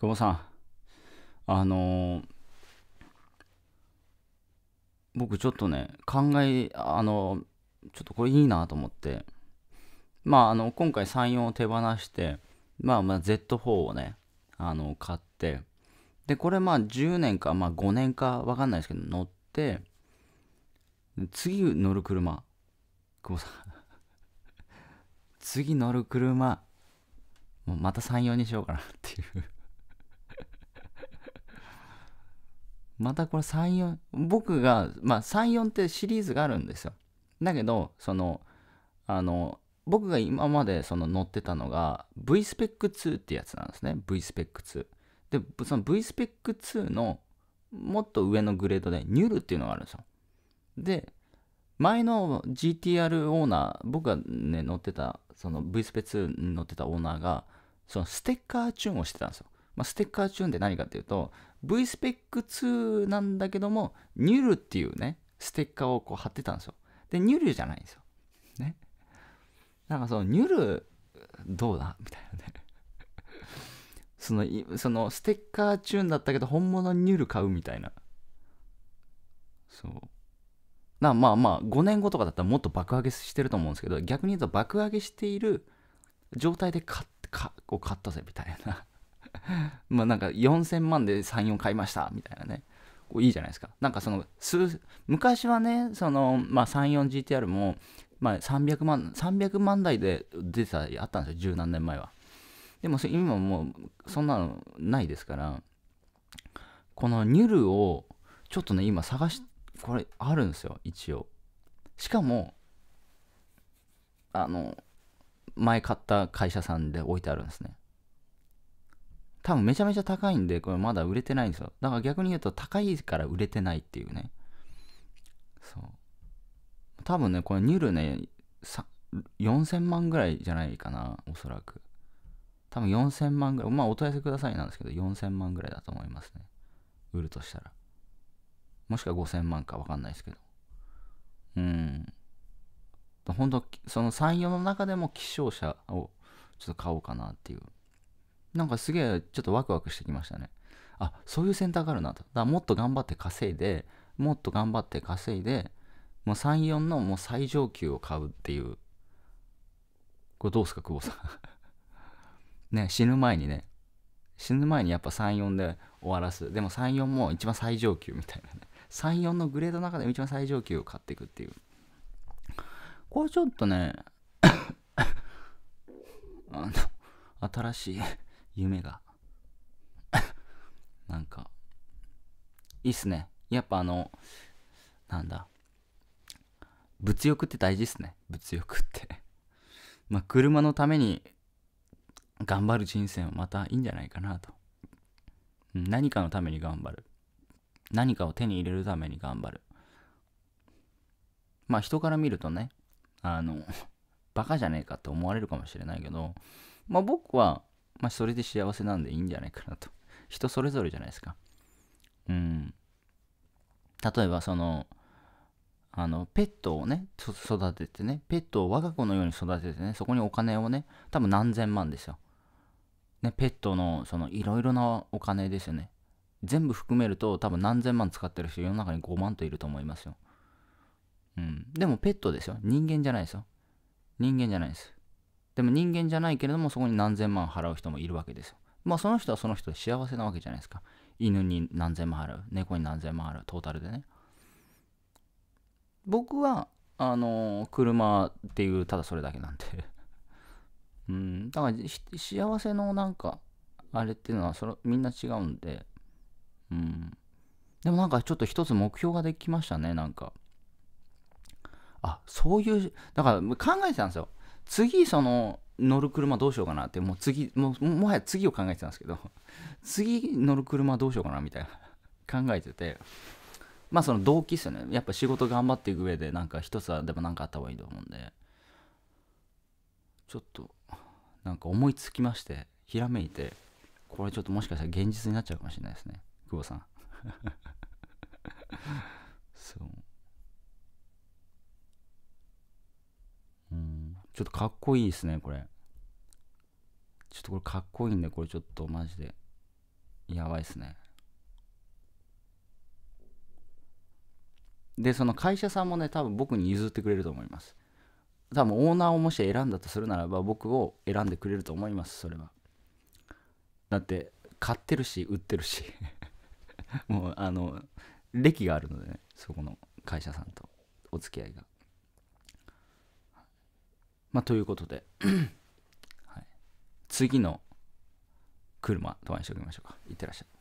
久保さん、あのー、僕ちょっとね、考え、あのー、ちょっとこれいいなと思って、まあ、あの、今回34を手放して、まあ、まあ、Z4 をね、あの、買って、で、これまあ10年か、まあ5年かわかんないですけど、乗って、次乗る車、久保さん 次乗る車、もうまた34にしようかなっていうまたこれ34僕がまあ34ってシリーズがあるんですよだけどそのあの僕が今までその乗ってたのが v スペック2ってやつなんですね v スペック2でその v スペック2のもっと上のグレードでニュルっていうのがあるんですよで前の GTR オーナー僕がね乗ってたその v スペ2に乗ってたオーナーがそのステッカーチューンをしてたんですよまあ、ステッカーチューンって何かっていうと、VSpec2 なんだけども、ニュルっていうね、ステッカーをこう貼ってたんですよ。で、ニュルじゃないんですよ。ね。なんかその、ニュル、どうだみたいなね。その、その、ステッカーチューンだったけど、本物ニュル買うみたいな。そう。なまあまあ、5年後とかだったらもっと爆上げしてると思うんですけど、逆に言うと爆上げしている状態で買っ買ったぜみたいな まあなんか4000万で34買いましたみたいなねこういいじゃないですかなんかその数昔はねその、まあ、34GTR も、まあ、300万300万台で出てたあったんですよ十何年前はでも今もうそんなのないですからこのニュルをちょっとね今探しこれあるんですよ一応しかもあの前買った会社さんで置いてあるんですね多分めちゃめちゃ高いんで、これまだ売れてないんですよ。だから逆に言うと高いから売れてないっていうね。そう。多分ね、これニュルね、4000万ぐらいじゃないかな、おそらく。多分4000万ぐらい。まあお問い合わせくださいなんですけど、4000万ぐらいだと思いますね。売るとしたら。もしくは5000万かわかんないですけど。うん。本当その34の中でも希少者をちょっと買おうかなっていうなんかすげえちょっとワクワクしてきましたねあそういう選択があるなとだからもっと頑張って稼いでもっと頑張って稼いでもう34のもう最上級を買うっていうこれどうすか久保さん ね死ぬ前にね死ぬ前にやっぱ34で終わらすでも34も一番最上級みたいなね34のグレードの中で一番最上級を買っていくっていうこれちょっとね あの新しい夢が なんかいいっすねやっぱあのなんだ物欲って大事っすね物欲って まあ車のために頑張る人生もまたいいんじゃないかなと、何かのために頑張る何かを手に入れるために頑張るまあ人から見るとねあの バカじゃねえかって思われるかもしれないけどまあ僕はまあ、それで幸せなんでいいんじゃないかなと。人それぞれじゃないですか。うん。例えば、その、あの、ペットをね、育ててね、ペットを我が子のように育ててね、そこにお金をね、多分何千万ですよ。ね、ペットの、その、いろいろなお金ですよね。全部含めると、多分何千万使ってる人、世の中に5万といると思いますよ。うん。でも、ペットですよ。人間じゃないですよ。人間じゃないです。でも人間じゃないけれどもそこに何千万払う人もいるわけですよ。まあその人はその人で幸せなわけじゃないですか。犬に何千万払う、猫に何千万払う、トータルでね。僕は、あのー、車っていう、ただそれだけなんで うん、だから幸せのなんか、あれっていうのはそれみんな違うんで、うん。でもなんかちょっと一つ目標ができましたね、なんか。あ、そういう、だから考えてたんですよ。次その乗る車どうしようかなってもう次ももはや次を考えてたんですけど 次乗る車どうしようかなみたいな考えててまあその動機っすよねやっぱ仕事頑張っていく上でなんか一つはでも何かあった方がいいと思うんでちょっとなんか思いつきましてひらめいてこれちょっともしかしたら現実になっちゃうかもしれないですね久保さん そうちょっとかっこいいですね、これ。ちょっとこれかっこいいんで、これちょっとマジで。やばいっすね。で、その会社さんもね、多分僕に譲ってくれると思います。多分オーナーをもし選んだとするならば、僕を選んでくれると思います、それは。だって、買ってるし、売ってるし もう、あの、歴があるのでね、そこの会社さんとお付き合いが。まあ、ということで、はい、次の車、お会いしておきましょうか。いってらっしゃい。